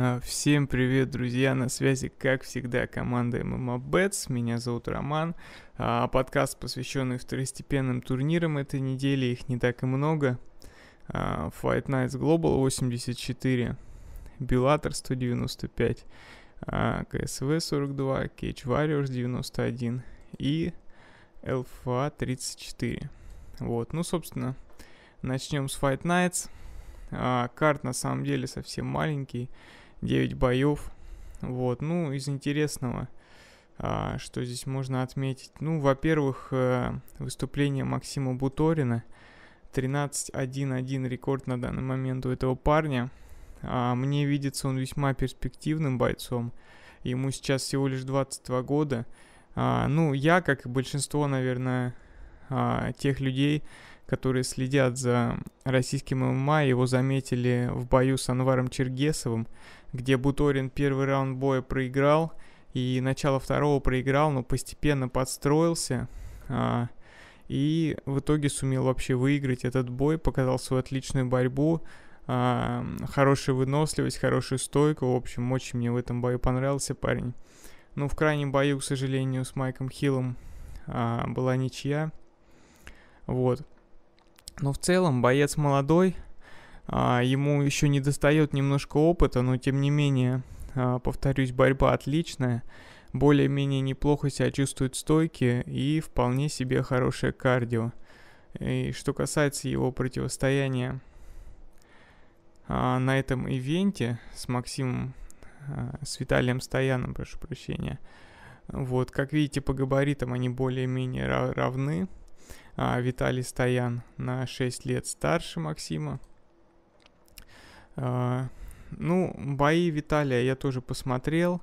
А, всем привет, друзья, на связи, как всегда, команда MMOBets, меня зовут Роман. А, подкаст, посвященный второстепенным турнирам этой недели, их не так и много. А, Fight Nights Global 84, Bellator 195, КСВ 42, Cage Warriors 91 и LFA 34. Вот, ну, собственно, начнем с Fight Nights. Карт на самом деле совсем маленький. 9 боев. Вот, ну, из интересного, а, что здесь можно отметить. Ну, во-первых, э, выступление Максима Буторина. 13-1-1 рекорд на данный момент у этого парня. А, мне видится он весьма перспективным бойцом. Ему сейчас всего лишь 22 года. А, ну, я, как и большинство, наверное, а, тех людей, которые следят за российским ММА, его заметили в бою с Анваром Чергесовым где Буторин первый раунд боя проиграл и начало второго проиграл, но постепенно подстроился. А, и в итоге сумел вообще выиграть этот бой, показал свою отличную борьбу, а, хорошую выносливость, хорошую стойку. В общем, очень мне в этом бою понравился парень. Ну, в крайнем бою, к сожалению, с Майком Хиллом а, была ничья. Вот. Но в целом боец молодой, а, ему еще не достает немножко опыта, но тем не менее, а, повторюсь, борьба отличная. Более-менее неплохо себя чувствует стойки и вполне себе хорошее кардио. И что касается его противостояния а, на этом ивенте с Максимом, с Виталием Стояном, прошу прощения, вот, как видите, по габаритам они более-менее равны. Виталий Стоян на 6 лет старше Максима. А, ну, бои Виталия я тоже посмотрел.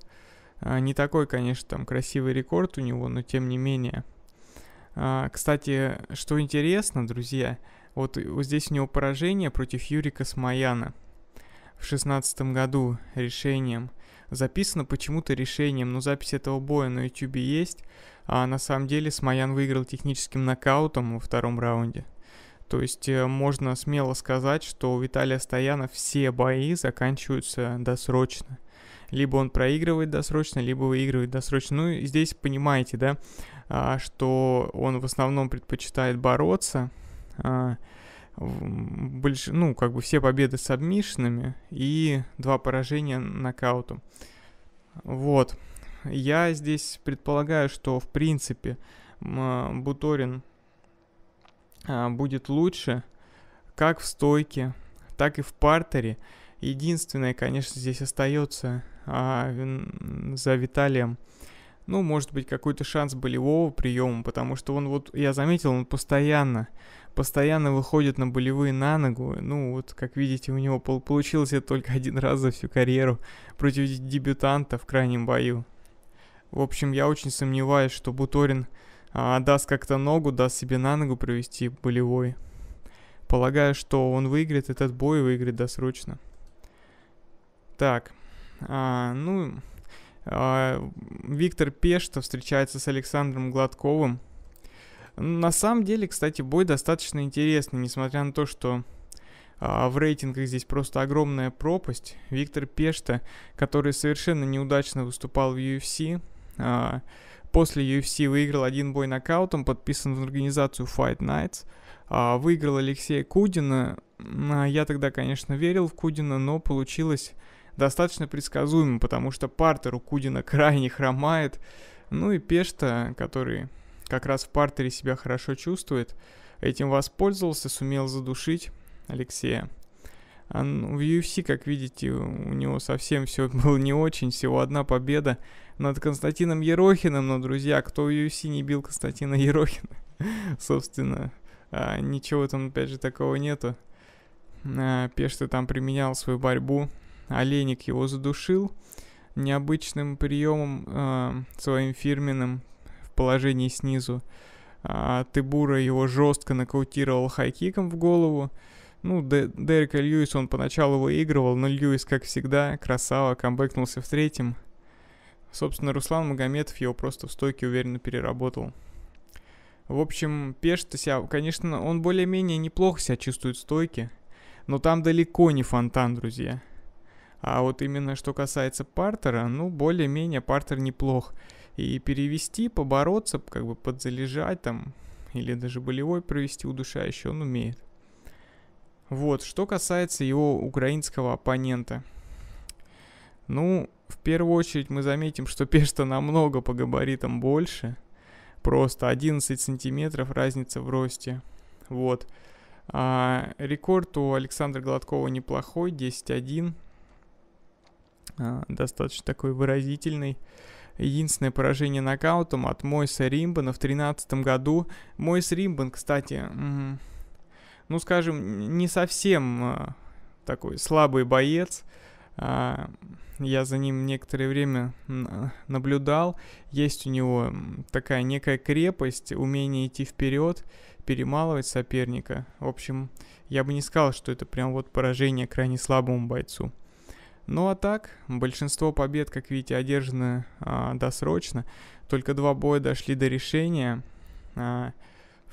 А, не такой, конечно, там красивый рекорд у него, но тем не менее. А, кстати, что интересно, друзья, э, вот здесь у него поражение против Юрика Смаяна в шестнадцатом году решением. Записано почему-то решением, но запись этого боя на ютюбе есть. А на самом деле Смаян выиграл техническим нокаутом во втором раунде. То есть э, можно смело сказать, что у Виталия Стояна все бои заканчиваются досрочно. Либо он проигрывает досрочно, либо выигрывает досрочно. Ну здесь понимаете, да, а, что он в основном предпочитает бороться. А, больш... Ну, как бы все победы с обмишинами и два поражения нокаутом. Вот. Я здесь предполагаю, что в принципе Буторин а, будет лучше как в стойке, так и в партере. Единственное, конечно, здесь остается а, за Виталием. Ну, может быть, какой-то шанс болевого приема, потому что он вот, я заметил, он постоянно, постоянно выходит на болевые на ногу. Ну, вот, как видите, у него получилось это только один раз за всю карьеру против дебютанта в крайнем бою. В общем, я очень сомневаюсь, что Буторин а, даст как-то ногу, даст себе на ногу провести болевой. Полагаю, что он выиграет этот бой выиграет досрочно. Так, а, ну, а, Виктор Пешта встречается с Александром Гладковым. На самом деле, кстати, бой достаточно интересный, несмотря на то, что а, в рейтингах здесь просто огромная пропасть. Виктор Пешта, который совершенно неудачно выступал в UFC, а, После UFC выиграл один бой нокаутом, подписан в организацию Fight Nights. А, выиграл Алексея Кудина. А, я тогда, конечно, верил в Кудина, но получилось достаточно предсказуемо, потому что партер у Кудина крайне хромает. Ну и Пешта, который как раз в партере себя хорошо чувствует, этим воспользовался, сумел задушить Алексея. А, ну, в UFC, как видите, у него совсем все было не очень, всего одна победа над Константином Ерохиным, но, друзья, кто в UFC не бил Константина Ерохина? Собственно, а, ничего там, опять же, такого нету. А, Пешта там применял свою борьбу, Оленик его задушил необычным приемом а, своим фирменным в положении снизу. А, Тыбура его жестко нокаутировал хайкиком в голову. Ну, Д- Дерека Льюис он поначалу выигрывал, но Льюис, как всегда, красава, камбэкнулся в третьем. Собственно, Руслан Магометов его просто в стойке уверенно переработал. В общем, Пешта себя, конечно, он более-менее неплохо себя чувствует в стойке, но там далеко не фонтан, друзья. А вот именно что касается партера, ну, более-менее партер неплох. И перевести, побороться, как бы подзалежать там, или даже болевой провести удушающий, он умеет. Вот, что касается его украинского оппонента. Ну, в первую очередь мы заметим, что Пешта намного по габаритам больше. Просто 11 сантиметров разница в росте. Вот. А, рекорд у Александра Гладкова неплохой, 10-1. А, достаточно такой выразительный. Единственное поражение нокаутом от Мойса Римбана в 2013 году. Мойс Римбан, кстати, ну скажем, не совсем а, такой слабый боец. А, я за ним некоторое время наблюдал. Есть у него такая некая крепость, умение идти вперед, перемалывать соперника. В общем, я бы не сказал, что это прям вот поражение крайне слабому бойцу. Ну а так, большинство побед, как видите, одержаны а, досрочно. Только два боя дошли до решения. А,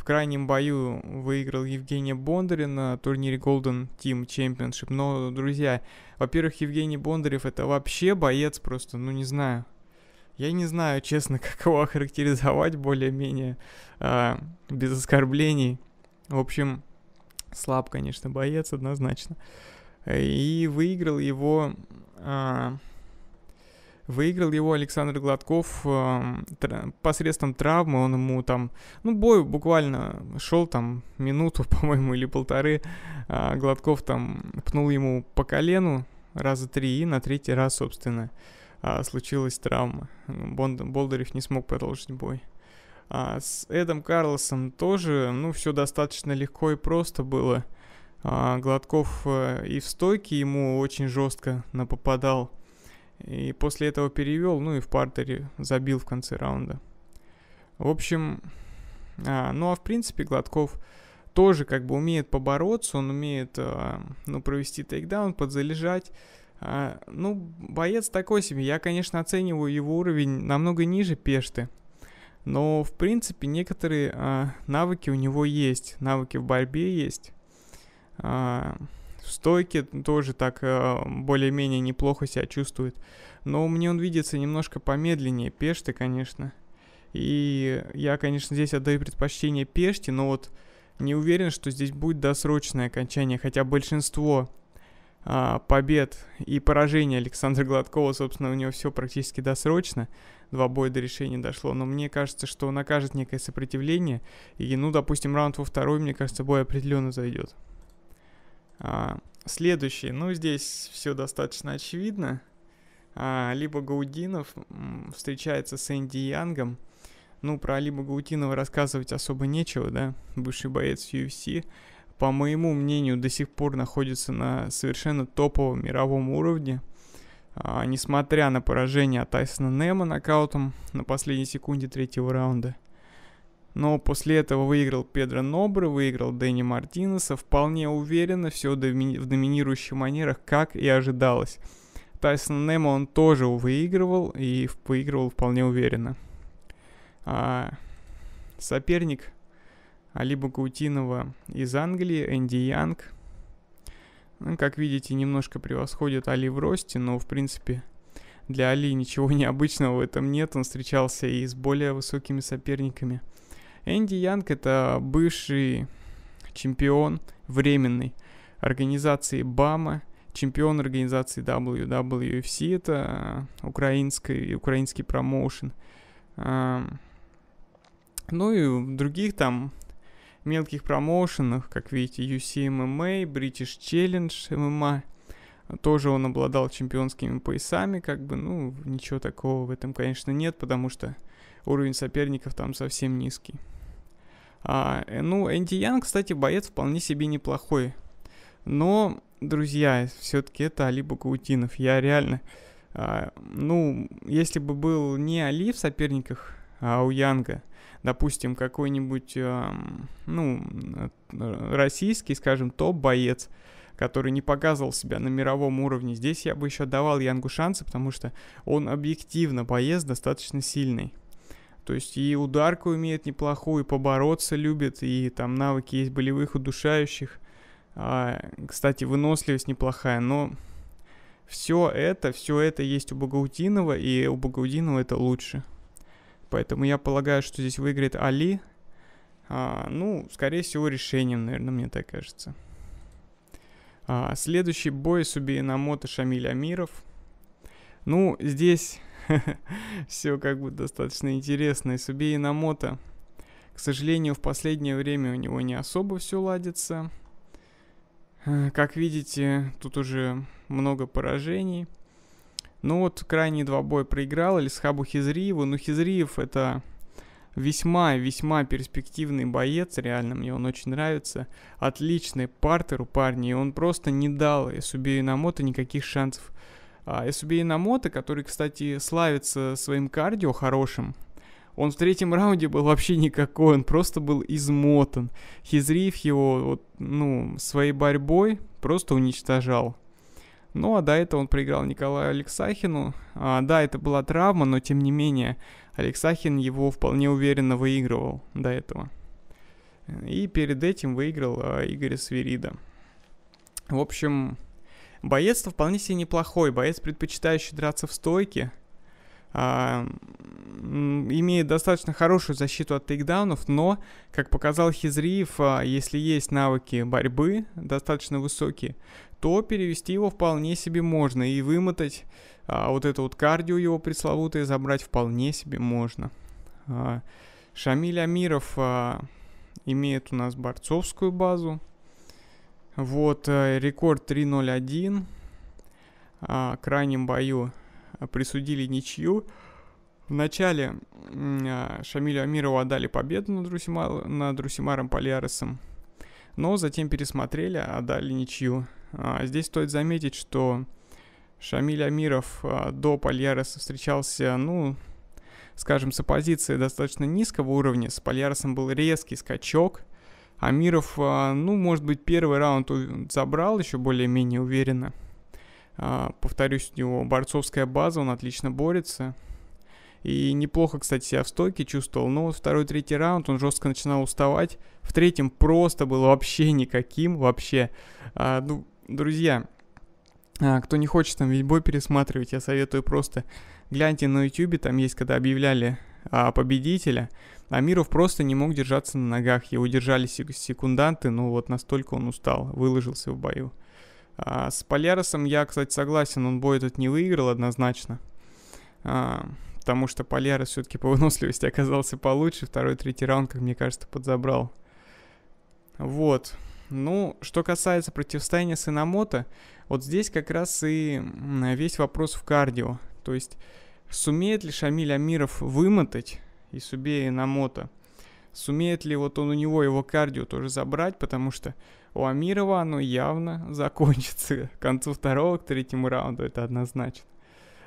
в крайнем бою выиграл Евгения Бондаря на турнире Golden Team Championship. Но, друзья, во-первых, Евгений Бондарев это вообще боец просто, ну не знаю. Я не знаю, честно, как его охарактеризовать более-менее э, без оскорблений. В общем, слаб, конечно, боец однозначно. И выиграл его... Э, Выиграл его Александр Гладков эм, посредством травмы. Он ему там, ну, бой буквально шел там минуту, по-моему, или полторы. А Гладков там пнул ему по колену раза три, и на третий раз, собственно, а, случилась травма. Ну, Бонд Болдырев не смог продолжить бой. А с Эдом Карлосом тоже, ну, все достаточно легко и просто было. А, Гладков э, и в стойке ему очень жестко напопадал. И после этого перевел, ну и в партере забил в конце раунда. В общем, а, ну а в принципе Гладков тоже как бы умеет побороться, он умеет, а, ну, провести тейкдаун, подзалежать. А, ну, боец такой себе. Я, конечно, оцениваю его уровень намного ниже Пешты. Но, в принципе, некоторые а, навыки у него есть. Навыки в борьбе есть. А, стойке тоже так э, более-менее неплохо себя чувствует. Но мне он видится немножко помедленнее пешты, конечно. И я, конечно, здесь отдаю предпочтение пеште, но вот не уверен, что здесь будет досрочное окончание, хотя большинство а, побед и поражений Александра Гладкова, собственно, у него все практически досрочно, два боя до решения дошло, но мне кажется, что он окажет некое сопротивление, и, ну, допустим, раунд во второй, мне кажется, бой определенно зайдет. А, следующий, ну здесь все достаточно очевидно. А, либо Гаудинов встречается с Энди Янгом. Ну, про Либо Гаутинова рассказывать особо нечего, да, бывший боец UFC. По моему мнению, до сих пор находится на совершенно топовом мировом уровне. А, несмотря на поражение от Тайсона Немо нокаутом на последней секунде третьего раунда – но после этого выиграл Педро Нобре, выиграл Дэнни Мартинеса, вполне уверенно, все в доминирующих манерах, как и ожидалось. Тайсон Немо он тоже выигрывал и выигрывал вполне уверенно. А соперник Алиба Гаутинова из Англии, Энди Янг. Ну, как видите, немножко превосходит Али в росте, но в принципе для Али ничего необычного в этом нет. Он встречался и с более высокими соперниками – Энди Янг это бывший чемпион временной организации БАМа, чемпион организации WWFC, это э, украинский, украинский промоушен. Ну и в других там мелких промоушенах, как видите, UC MMA, British Challenge MMA. Тоже он обладал чемпионскими поясами, как бы, ну, ничего такого в этом, конечно, нет, потому что уровень соперников там совсем низкий. А, э, ну, Энди Ян, кстати, боец вполне себе неплохой. Но, друзья, все-таки это Али Бакаутинов. Я реально... А, ну, если бы был не Али в соперниках, а у Янга, допустим, какой-нибудь, а, ну, э, российский, скажем, топ-боец, который не показывал себя на мировом уровне, здесь я бы еще давал Янгу шансы, потому что он объективно боец достаточно сильный. То есть и ударку умеет неплохую, и побороться любит, и там навыки есть болевых, удушающих. А, кстати, выносливость неплохая, но все это, все это есть у Багаудинова, и у Багаудинова это лучше. Поэтому я полагаю, что здесь выиграет Али. А, ну, скорее всего, решением, наверное, мне так кажется. А, следующий бой Субиенамото Шамиль Амиров. Ну, здесь Все как бы достаточно интересно. И Субей Намото. К сожалению, в последнее время у него не особо все ладится. Э, как видите, тут уже много поражений. Ну вот, крайние два боя проиграл Элисхабу Хизриеву. Ну, Хизриев это весьма-весьма перспективный боец, реально, мне он очень нравится. Отличный партер у парня, и он просто не дал Субею Намото никаких шансов а SUB Инамото, который, кстати, славится своим кардио хорошим, он в третьем раунде был вообще никакой, он просто был измотан. Хизриев его, вот, ну, своей борьбой просто уничтожал. Ну, а до этого он проиграл Николаю Алексахину. А, да, это была травма, но тем не менее, Алексахин его вполне уверенно выигрывал до этого. И перед этим выиграл а, Игоря Свирида. В общем, Боец вполне себе неплохой, боец, предпочитающий драться в стойке, а, имеет достаточно хорошую защиту от тейкдаунов, но, как показал Хизриев, а, если есть навыки борьбы достаточно высокие, то перевести его вполне себе можно и вымотать а, вот это вот кардио его пресловутое забрать вполне себе можно. А, Шамиль Амиров а, имеет у нас борцовскую базу, вот, э, рекорд 3-0-1. А, крайнем бою э, присудили ничью. В начале а, Шамилю Амирову отдали победу над, Друсимар, над Русимаром Поляресом, но затем пересмотрели, а отдали ничью. А, здесь стоит заметить, что Шамиль Амиров э, до Польяреса встречался, ну, скажем, с оппозицией достаточно низкого уровня. С Польяресом был резкий скачок – Амиров, а, ну, может быть, первый раунд забрал еще более-менее уверенно. А, повторюсь, у него борцовская база, он отлично борется. И неплохо, кстати, себя в стойке чувствовал. Но вот второй-третий раунд он жестко начинал уставать. В третьем просто был вообще никаким, вообще. А, ну, друзья, а, кто не хочет там ведь бой пересматривать, я советую просто гляньте на YouTube, там есть, когда объявляли а, победителя. Амиров просто не мог держаться на ногах, его держали секунданты, но вот настолько он устал, выложился в бою. А, с Поляросом я, кстати, согласен, он бой этот не выиграл однозначно. А, потому что Полярос все-таки по выносливости оказался получше, второй-третий раунд, как мне кажется, подзабрал. Вот. Ну, что касается противостояния с Инамото, вот здесь как раз и весь вопрос в кардио. То есть, сумеет ли Шамиль Амиров вымотать и Субея Намота Сумеет ли вот он у него его кардио тоже забрать, потому что у Амирова оно явно закончится к концу второго, к третьему раунду, это однозначно.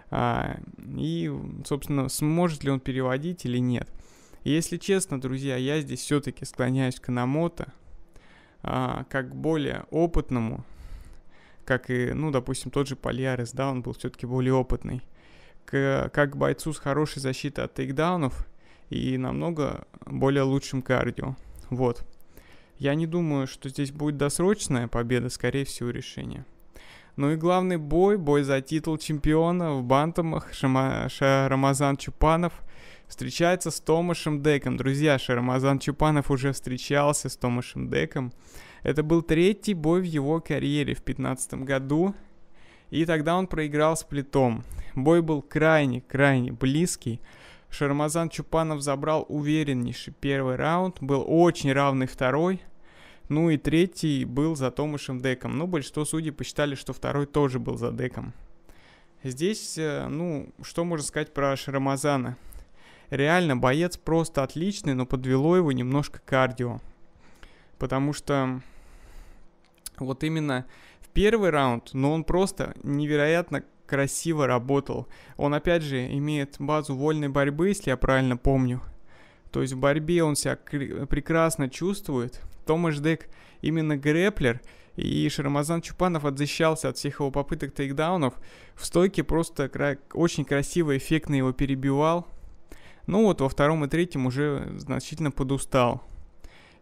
А, и, собственно, сможет ли он переводить или нет. Если честно, друзья, я здесь все-таки склоняюсь к Намото, а, как более опытному, как и, ну, допустим, тот же Польярес, да, он был все-таки более опытный, к, как бойцу с хорошей защитой от тейкдаунов – и намного более лучшим кардио. Вот. Я не думаю, что здесь будет досрочная победа, скорее всего, решение. Ну и главный бой, бой за титул чемпиона в бантамах Шама... Шарамазан Чупанов встречается с Томашем Деком. Друзья, Шарамазан Чупанов уже встречался с Томашем Деком. Это был третий бой в его карьере в 2015 году. И тогда он проиграл с плитом. Бой был крайне-крайне близкий. Шармазан Чупанов забрал увереннейший первый раунд, был очень равный второй. Ну и третий был за Томашем Деком. Но большинство судей посчитали, что второй тоже был за Деком. Здесь, э, ну, что можно сказать про Шарамазана? Реально, боец просто отличный, но подвело его немножко кардио. Потому что вот именно в первый раунд, но он просто невероятно красиво работал. Он опять же имеет базу вольной борьбы, если я правильно помню. То есть в борьбе он себя прекрасно чувствует. Томаш Дек именно грэплер, и Шармазан Чупанов отзащищался от всех его попыток тейкдаунов. В стойке просто кра- очень красиво, эффектно его перебивал. Ну вот во втором и третьем уже значительно подустал.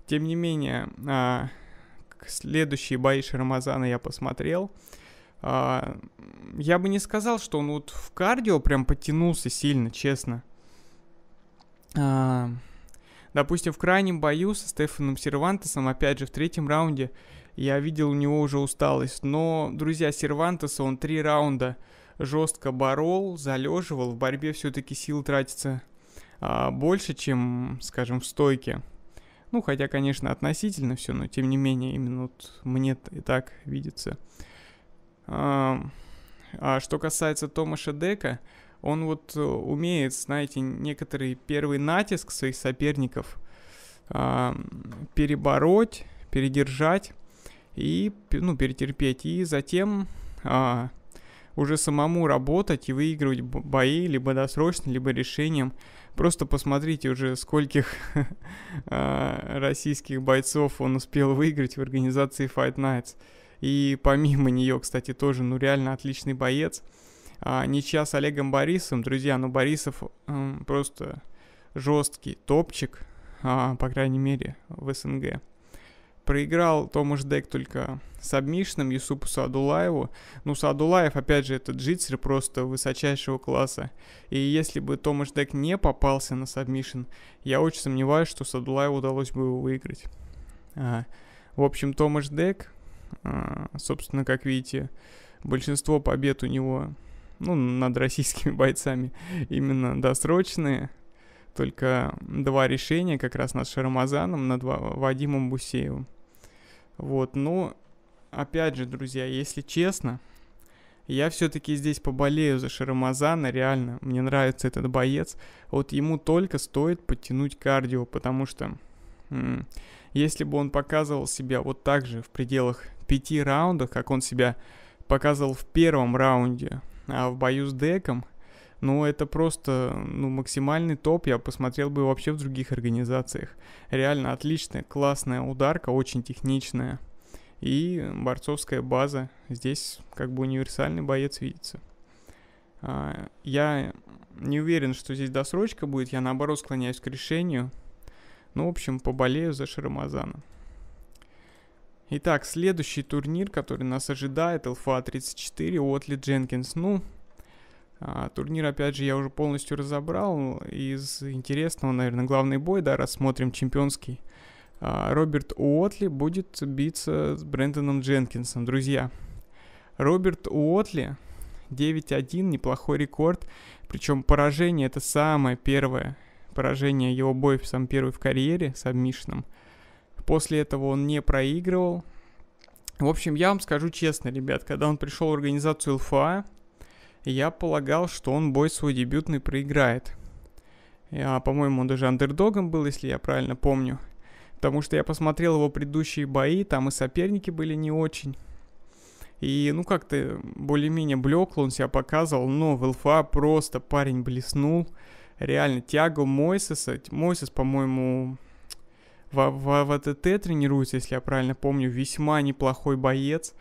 Тем не менее, а, следующие бои Шармазана я посмотрел. А, я бы не сказал, что он вот в кардио прям подтянулся сильно, честно. А, допустим, в крайнем бою со Стефаном Сервантесом, опять же, в третьем раунде, я видел у него уже усталость. Но, друзья, Сервантеса он три раунда жестко борол, залеживал. В борьбе все-таки сил тратится а, больше, чем, скажем, в стойке. Ну, хотя, конечно, относительно все, но тем не менее, именно вот мне и так видится. А что касается Томаша Дека, он вот э, умеет, знаете, некоторый первый натиск своих соперников перебороть, передержать и, ну, перетерпеть, и затем а, уже самому работать и выигрывать бои либо досрочно, либо решением. Просто посмотрите уже, скольких а, российских бойцов он успел выиграть в организации Fight Nights. И помимо нее, кстати, тоже, ну, реально отличный боец. А, ничья с Олегом Борисовым, друзья, ну, Борисов эм, просто жесткий топчик, а, по крайней мере, в СНГ. Проиграл Томаш Дек только с Абмишным Юсупу Садулаеву. Ну, Садулаев, опять же, этот джитсер просто высочайшего класса. И если бы Томаш Дек не попался на сабмишн, я очень сомневаюсь, что Садулаеву удалось бы его выиграть. А, в общем, Томаш Дек а, собственно, как видите, большинство побед у него, ну, над российскими бойцами именно досрочные. Только два решения как раз над Шарамазаном, над Вадимом Бусеевым. Вот, Но ну, опять же, друзья, если честно, я все-таки здесь поболею за Шарамазана, реально, мне нравится этот боец. Вот ему только стоит подтянуть кардио, потому что если бы он показывал себя вот так же в пределах пяти раундов, как он себя показывал в первом раунде, а в бою с Деком, ну, это просто ну, максимальный топ. Я посмотрел бы вообще в других организациях. Реально отличная, классная ударка, очень техничная. И борцовская база. Здесь как бы универсальный боец видится. А, я не уверен, что здесь досрочка будет. Я наоборот склоняюсь к решению – ну, в общем, поболею за Шарамазана. Итак, следующий турнир, который нас ожидает, LFA 34 от Ли Дженкинс. Ну, а, турнир, опять же, я уже полностью разобрал. Из интересного, наверное, главный бой, да, рассмотрим чемпионский. А, Роберт Уотли будет биться с Брэндоном Дженкинсом, друзья. Роберт Уотли 9-1, неплохой рекорд. Причем поражение это самое первое поражение его бой сам первый в карьере с Амишном. После этого он не проигрывал. В общем, я вам скажу честно, ребят, когда он пришел в организацию ЛФА, я полагал, что он бой свой дебютный проиграет. Я, а, по-моему, он даже андердогом был, если я правильно помню. Потому что я посмотрел его предыдущие бои, там и соперники были не очень. И, ну, как-то более-менее блекло он себя показывал, но в ЛФА просто парень блеснул реально Тиаго Мойсеса, Мойсес, по-моему, в, в, в АТТ тренируется, если я правильно помню, весьма неплохой боец.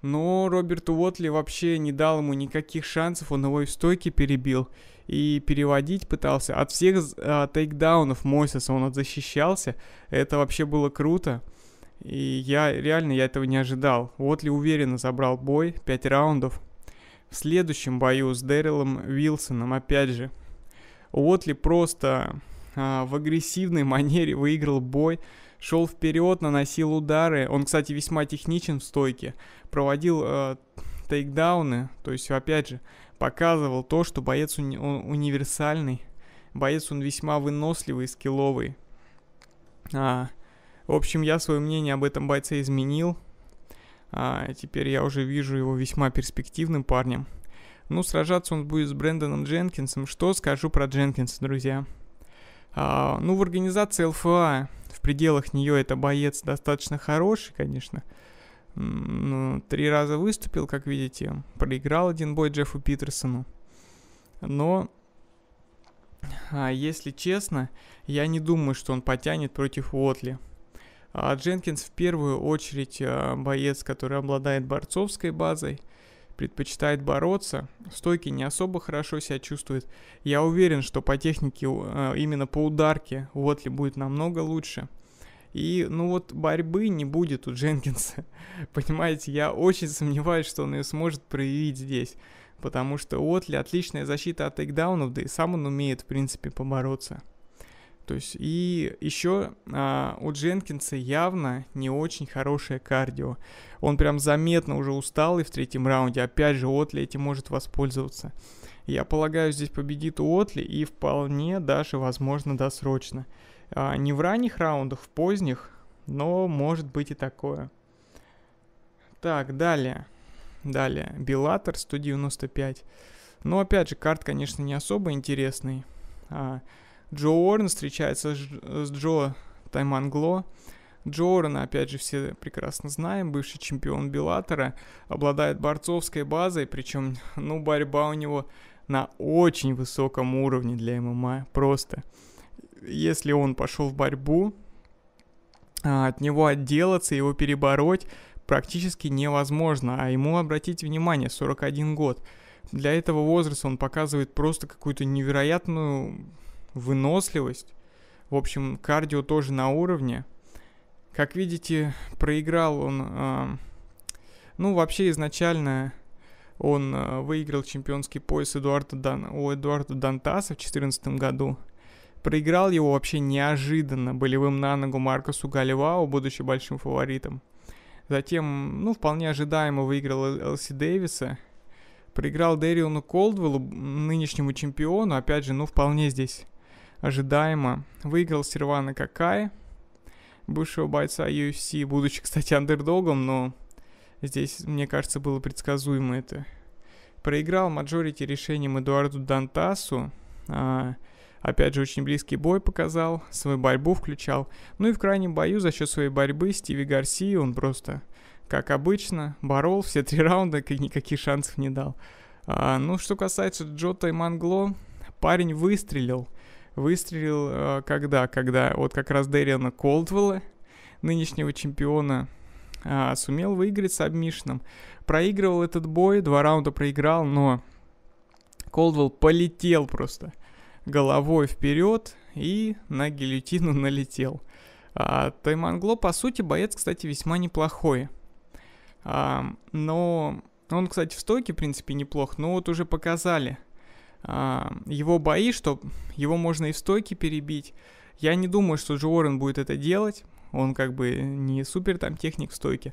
Но Роберт Уотли вообще не дал ему никаких шансов, он его и в стойке перебил и переводить пытался. От всех а, тейкдаунов Мойсеса он защищался, это вообще было круто. И я реально я этого не ожидал. Уотли уверенно забрал бой, 5 раундов. В следующем бою с Дэрилом Вилсоном, опять же, Уотли просто а, в агрессивной манере выиграл бой, шел вперед, наносил удары. Он, кстати, весьма техничен в стойке, проводил э, тейкдауны, то есть, опять же, показывал то, что боец уни- он универсальный, боец он весьма выносливый, скилловый. А, в общем, я свое мнение об этом бойце изменил. А, теперь я уже вижу его весьма перспективным парнем. Ну, сражаться он будет с Брэндоном Дженкинсом. Что скажу про Дженкинса, друзья? А, ну, в организации ЛФА, в пределах нее это боец достаточно хороший, конечно. Ну, три раза выступил, как видите. Проиграл один бой Джеффу Питерсону. Но, а, если честно, я не думаю, что он потянет против Уотли. А Дженкинс в первую очередь а, боец, который обладает борцовской базой – предпочитает бороться, стойки не особо хорошо себя чувствует. Я уверен, что по технике, э, именно по ударке, Уотли будет намного лучше. И, ну вот, борьбы не будет у Дженкинса. Понимаете, я очень сомневаюсь, что он ее сможет проявить здесь. Потому что Уотли отличная защита от тейкдаунов, да и сам он умеет, в принципе, побороться. То есть и еще а, у Дженкинса явно не очень хорошее кардио. Он прям заметно уже устал и в третьем раунде. Опять же, Отли этим может воспользоваться. Я полагаю, здесь победит Отли и вполне даже, возможно, досрочно. А, не в ранних раундах, в поздних, но может быть и такое. Так, далее. Далее. Белатор 195. Но опять же, карт, конечно, не особо интересный. А, Джо Уоррен встречается с э, Джо Таймангло. Джо Уоррена, опять же, все прекрасно знаем, бывший чемпион Беллатора, обладает борцовской базой, причем, ну, борьба у него на очень высоком уровне для ММА, просто. Если он пошел в борьбу, а, от него отделаться, его перебороть практически невозможно, а ему, обратите внимание, 41 год. Для этого возраста он показывает просто какую-то невероятную выносливость. В общем, кардио тоже на уровне. Как видите, проиграл он... Э, ну, вообще изначально он э, выиграл чемпионский пояс Эдуарда Дан... у Эдуарда Дантаса в 2014 году. Проиграл его вообще неожиданно болевым на ногу Маркосу Галивау, будучи большим фаворитом. Затем, ну, вполне ожидаемо выиграл Элси Дэвиса. Проиграл Дэриону Колдвеллу, нынешнему чемпиону. Опять же, ну, вполне здесь ожидаемо. Выиграл Сервана Какай, бывшего бойца UFC, будучи, кстати, андердогом, но здесь, мне кажется, было предсказуемо это. Проиграл мажорити решением Эдуарду Дантасу. А, опять же, очень близкий бой показал, свою борьбу включал. Ну и в крайнем бою за счет своей борьбы Стиви Гарсии он просто, как обычно, борол все три раунда как никаких шансов не дал. А, ну, что касается Джота и Мангло, парень выстрелил – выстрелил э, когда? Когда вот как раз Дэриана Колдвелла, нынешнего чемпиона, а, сумел выиграть с сабмишном. Проигрывал этот бой, два раунда проиграл, но Колдвелл полетел просто головой вперед и на гильотину налетел. А, Таймангло, по сути, боец, кстати, весьма неплохой. А, но он, кстати, в стойке, в принципе, неплох, но вот уже показали – а, его бои, что его можно и в стойке перебить. Я не думаю, что Джо Уоррен будет это делать. Он как бы не супер там техник в стойке.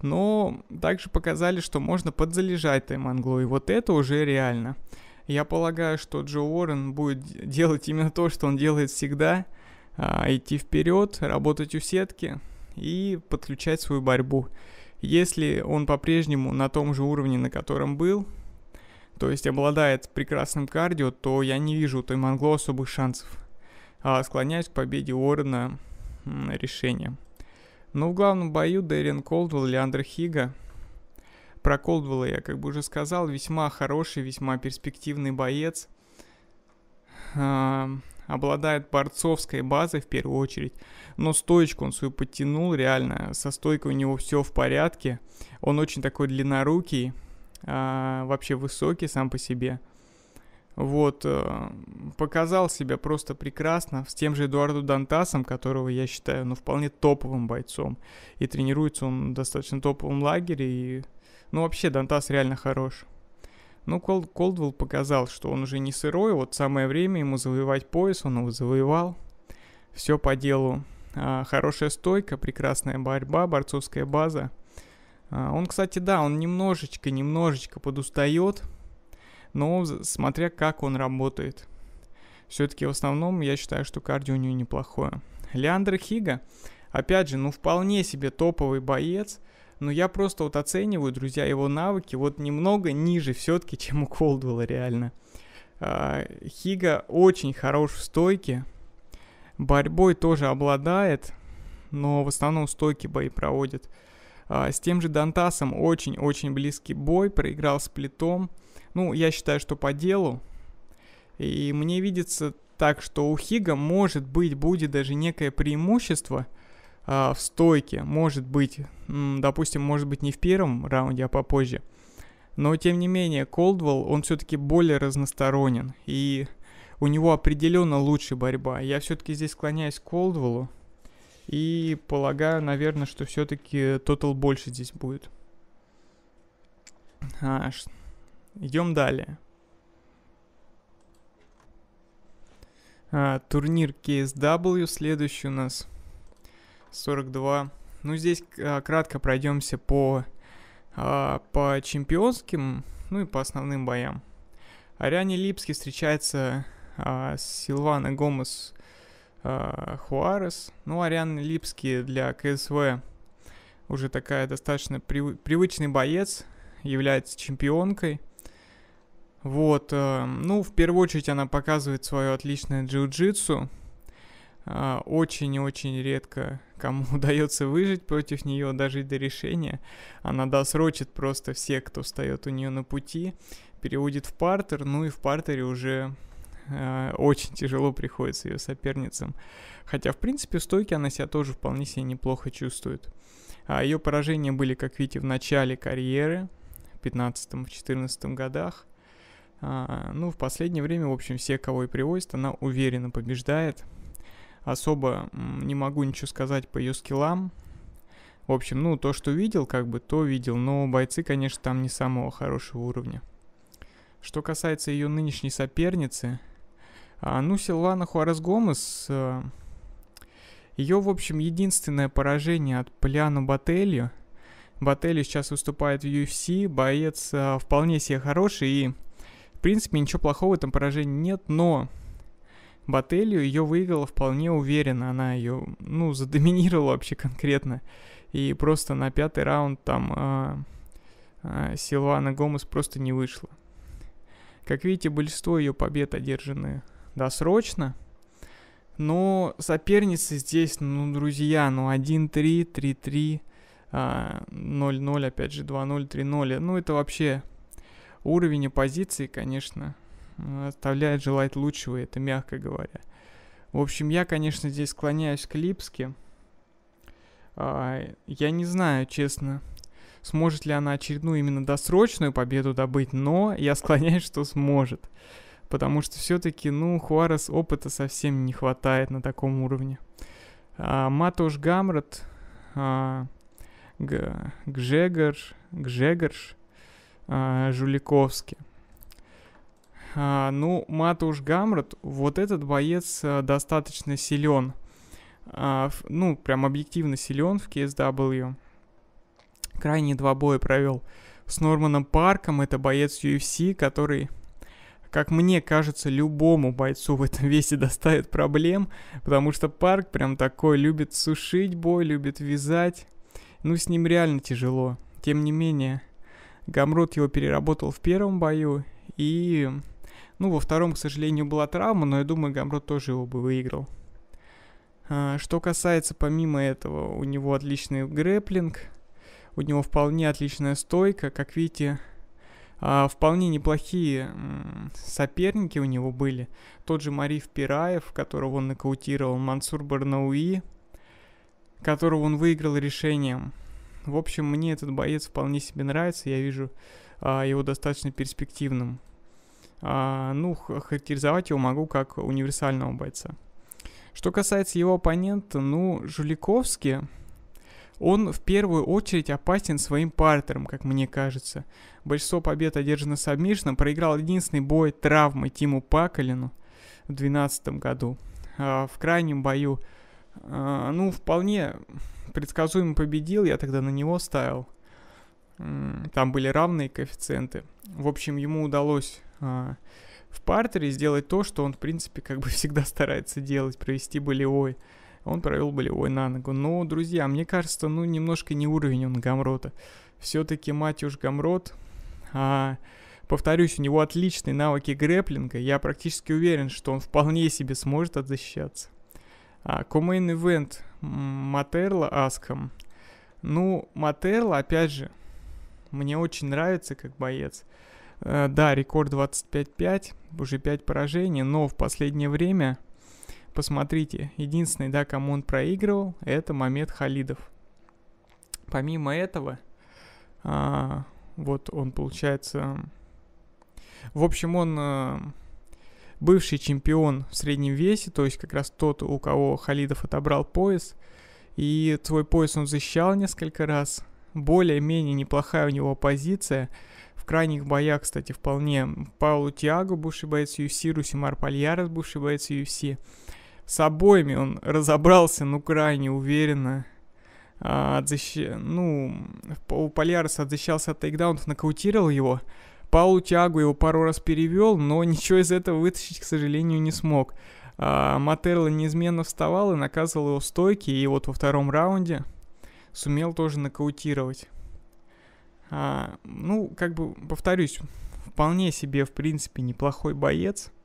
Но также показали, что можно подзалежать Таймангло. И вот это уже реально. Я полагаю, что Джо Уоррен будет делать именно то, что он делает всегда. А, идти вперед, работать у сетки и подключать свою борьбу. Если он по-прежнему на том же уровне, на котором был, то есть обладает прекрасным кардио, то я не вижу у Таймангло особых шансов. А склоняюсь к победе Уоррена решением. Но в главном бою Дэрин Колдвелл и Леандр Хига. Про Колдвелла я как бы уже сказал, весьма хороший, весьма перспективный боец. А, обладает борцовской базой в первую очередь, но стоечку он свою подтянул реально, со стойкой у него все в порядке, он очень такой длиннорукий, а, вообще высокий сам по себе. Вот, э, показал себя просто прекрасно с тем же Эдуарду Дантасом, которого я считаю, ну, вполне топовым бойцом. И тренируется он в достаточно топовом лагере, и, ну, вообще Дантас реально хорош. Ну, Колдвелл показал, что он уже не сырой, вот самое время ему завоевать пояс, он его завоевал. Все по делу. А, хорошая стойка, прекрасная борьба, борцовская база – а, он, кстати, да, он немножечко-немножечко подустает, но смотря как он работает. Все-таки в основном я считаю, что кардио у него неплохое. Леандр Хига, опять же, ну вполне себе топовый боец, но я просто вот оцениваю, друзья, его навыки вот немного ниже все-таки, чем у Колдвелла реально. А, Хига очень хорош в стойке, борьбой тоже обладает, но в основном стойки бои проводит. А, с тем же Дантасом очень-очень близкий бой, проиграл с плитом. Ну, я считаю, что по делу. И мне видится так, что у Хига, может быть, будет даже некое преимущество а, в стойке. Может быть, допустим, может быть не в первом раунде, а попозже. Но, тем не менее, Колдвелл, он все-таки более разносторонен. И у него определенно лучше борьба. Я все-таки здесь склоняюсь к Колдвеллу. И полагаю, наверное, что все-таки тотал больше здесь будет. А, Идем далее. А, турнир KSW, следующий у нас 42. Ну, здесь а, кратко пройдемся по, а, по чемпионским, ну и по основным боям. Ариане Липский встречается а, с Силвана Гомес Э, Хуарес. Ну, Ариан Липский для КСВ уже такая достаточно прив... привычный боец, является чемпионкой. Вот, э, ну, в первую очередь она показывает свое отличное джиу-джитсу. Э, очень и очень редко кому удается выжить против нее, дожить до решения. Она досрочит просто всех, кто встает у нее на пути, переводит в партер, ну и в партере уже Э, очень тяжело приходится ее соперницам. Хотя, в принципе, в стойке она себя тоже вполне себе неплохо чувствует. А ее поражения были, как видите, в начале карьеры, в 15-14 годах. А, ну, в последнее время, в общем, все, кого и привозит она уверенно побеждает. Особо не могу ничего сказать по ее скиллам. В общем, ну, то, что видел, как бы, то видел, но бойцы, конечно, там не самого хорошего уровня. Что касается ее нынешней соперницы, а, ну Силвана Хуарес Гомес, э, ее, в общем, единственное поражение от Поляну Бателью. Бателью сейчас выступает в UFC, боец э, вполне себе хороший и, в принципе, ничего плохого в этом поражении нет, но Бателью ее выиграла вполне уверенно, она ее, ну, задоминировала вообще конкретно. И просто на пятый раунд там э, э, Силвана Гомес просто не вышла. Как видите, большинство ее побед одержаны досрочно. Но соперницы здесь, ну, друзья, ну, 1-3, 3-3, 0-0, опять же, 2-0, 3-0. Ну, это вообще уровень позиции, конечно, э, оставляет желать лучшего, это мягко говоря. В общем, я, конечно, здесь склоняюсь к Липске. А, я не знаю, честно, сможет ли она очередную именно досрочную победу добыть, но я склоняюсь, что сможет потому что все-таки, ну, Хуарес опыта совсем не хватает на таком уровне. А, Матош Гамрот, а, Г, Гжегор, Гжегорш, а, Жуликовский. А, ну, Матуш Гамрот, вот этот боец а, достаточно силен. А, в, ну, прям объективно силен в KSW. Крайние два боя провел с Норманом Парком. Это боец UFC, который как мне кажется, любому бойцу в этом весе доставит проблем, потому что Парк прям такой любит сушить бой, любит вязать. Ну, с ним реально тяжело. Тем не менее, Гамрот его переработал в первом бою, и... Ну, во втором, к сожалению, была травма, но я думаю, Гамрот тоже его бы выиграл. А, что касается помимо этого, у него отличный грэплинг, у него вполне отличная стойка. Как видите, а, вполне неплохие соперники у него были. Тот же Мариф Пираев, которого он нокаутировал, Мансур Барнауи, которого он выиграл решением. В общем, мне этот боец вполне себе нравится, я вижу а, его достаточно перспективным. А, ну, характеризовать его могу как универсального бойца. Что касается его оппонента, ну, Жуликовский он в первую очередь опасен своим партером, как мне кажется. Большинство побед одержано сабмишном, проиграл единственный бой травмы Тиму Пакалину в 2012 году. А в крайнем бою, а, ну, вполне предсказуемо победил, я тогда на него ставил. Там были равные коэффициенты. В общем, ему удалось а, в партере сделать то, что он, в принципе, как бы всегда старается делать, провести болевой он провел болевой на ногу. Но, друзья, мне кажется, ну, немножко не уровень он Гамрота. Все-таки Матюш Гамрот... А, повторюсь, у него отличные навыки грэплинга. Я практически уверен, что он вполне себе сможет отзащищаться. А, Комейн ивент Матерла Аском. Ну, Матерла, опять же, мне очень нравится как боец. Э, да, рекорд 25-5, уже 5 поражений, но в последнее время Посмотрите, единственный, да, кому он проигрывал, это Мамед Халидов. Помимо этого, а, вот он, получается... В общем, он а, бывший чемпион в среднем весе, то есть как раз тот, у кого Халидов отобрал пояс. И свой пояс он защищал несколько раз. Более-менее неплохая у него позиция. В крайних боях, кстати, вполне Паулу Тиаго, бывший боец UFC, Русимар Пальярес, бывший боец UFC. С обоими он разобрался, ну, крайне уверенно. А, отзащ... Ну, у Полярис отзащищался от тейкдаунов, нокаутировал его. Паулу Тягу его пару раз перевел, но ничего из этого вытащить, к сожалению, не смог. А, Матерла неизменно вставал и наказывал его стойки, и вот во втором раунде сумел тоже нокаутировать. А, ну, как бы, повторюсь, вполне себе, в принципе, неплохой боец –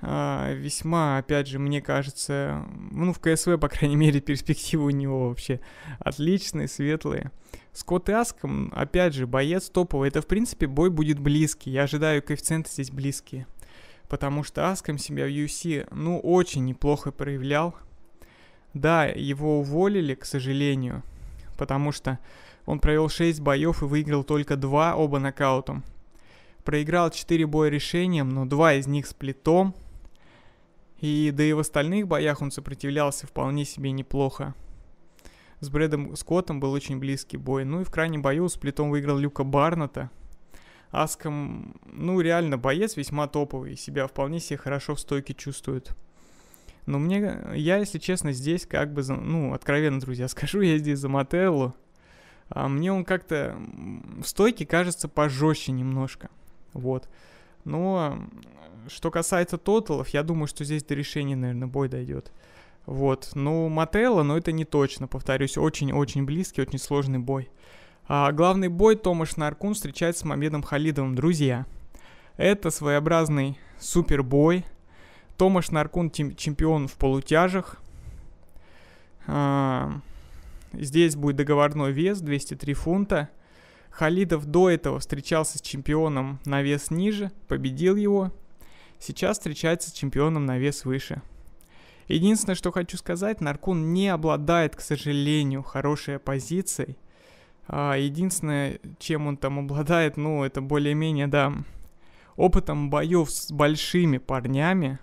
а, весьма, опять же, мне кажется, ну, в КСВ, по крайней мере, перспективы у него вообще отличные, светлые. Скотт Аском, опять же, боец топовый. Это, в принципе, бой будет близкий. Я ожидаю коэффициенты здесь близкие. Потому что Аском себя в UFC, ну, очень неплохо проявлял. Да, его уволили, к сожалению. Потому что он провел 6 боев и выиграл только 2, оба нокаутом. Проиграл 4 боя решением, но 2 из них с плитом – и да и в остальных боях он сопротивлялся вполне себе неплохо. С Брэдом Скоттом был очень близкий бой. Ну и в крайнем бою с плитом выиграл Люка Барната. Аском, ну реально, боец весьма топовый, себя вполне себе хорошо в стойке чувствует. Но мне, я, если честно, здесь как бы, за, ну, откровенно, друзья, скажу, я здесь за Мателлу. А мне он как-то в стойке кажется пожестче немножко. Вот. Но что касается тоталов, я думаю, что здесь до решения, наверное, бой дойдет. Вот. Ну, Мателла, но это не точно, повторюсь, очень-очень близкий, очень сложный бой. А, главный бой Томаш Наркун встречается с Мамедом Халидовым, друзья. Это своеобразный супербой. Томаш Наркун чемпион в полутяжах. А, здесь будет договорной вес 203 фунта. Халидов до этого встречался с чемпионом на вес ниже, победил его. Сейчас встречается с чемпионом на вес выше. Единственное, что хочу сказать, Наркун не обладает, к сожалению, хорошей оппозицией. А, единственное, чем он там обладает, ну, это более-менее, да, опытом боев с большими парнями.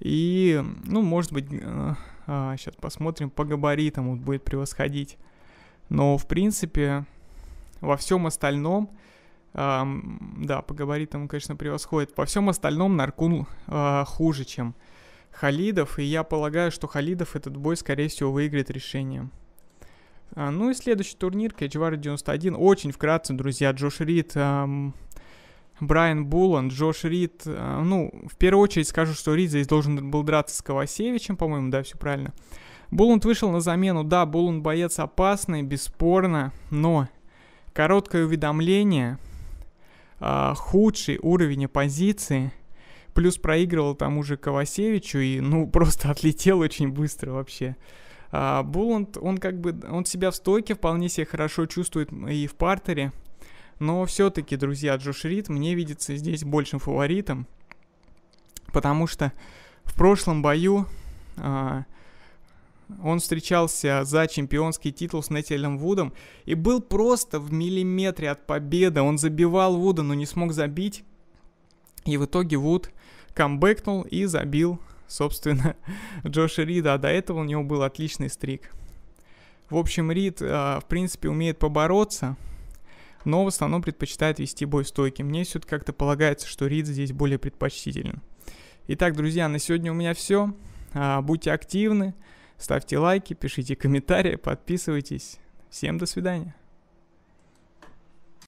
И, ну, может быть, сейчас э, а, посмотрим, по габаритам он будет превосходить. Но, в принципе, во всем остальном, эм, да, по габаритам, конечно, превосходит. Во всем остальном Наркун э, хуже, чем Халидов. И я полагаю, что Халидов этот бой, скорее всего, выиграет решением. А, ну и следующий турнир, Кэчвар 91. Очень вкратце, друзья, Джош Рид... Эм, Брайан Булланд, Джош Рид. А, ну, в первую очередь скажу, что Рид здесь должен был драться с Ковасевичем, по-моему, да, все правильно. Булланд вышел на замену, да, Булланд боец опасный, бесспорно, но Короткое уведомление, а, худший уровень оппозиции, плюс проигрывал тому же Ковасевичу и, ну, просто отлетел очень быстро вообще. А, Буланд, он как бы, он себя в стойке вполне себе хорошо чувствует и в партере. Но все-таки, друзья, Джош Рид мне видится здесь большим фаворитом. Потому что в прошлом бою а, он встречался за чемпионский титул с Нетелем Вудом и был просто в миллиметре от победы. Он забивал Вуда, но не смог забить. И в итоге Вуд камбэкнул и забил, собственно, Джоша Рида. А до этого у него был отличный стрик. В общем, Рид, а, в принципе, умеет побороться, но в основном предпочитает вести бой стойки. Мне все-таки как-то полагается, что Рид здесь более предпочтителен. Итак, друзья, на сегодня у меня все. А, будьте активны. Ставьте лайки, пишите комментарии, подписывайтесь. Всем до свидания.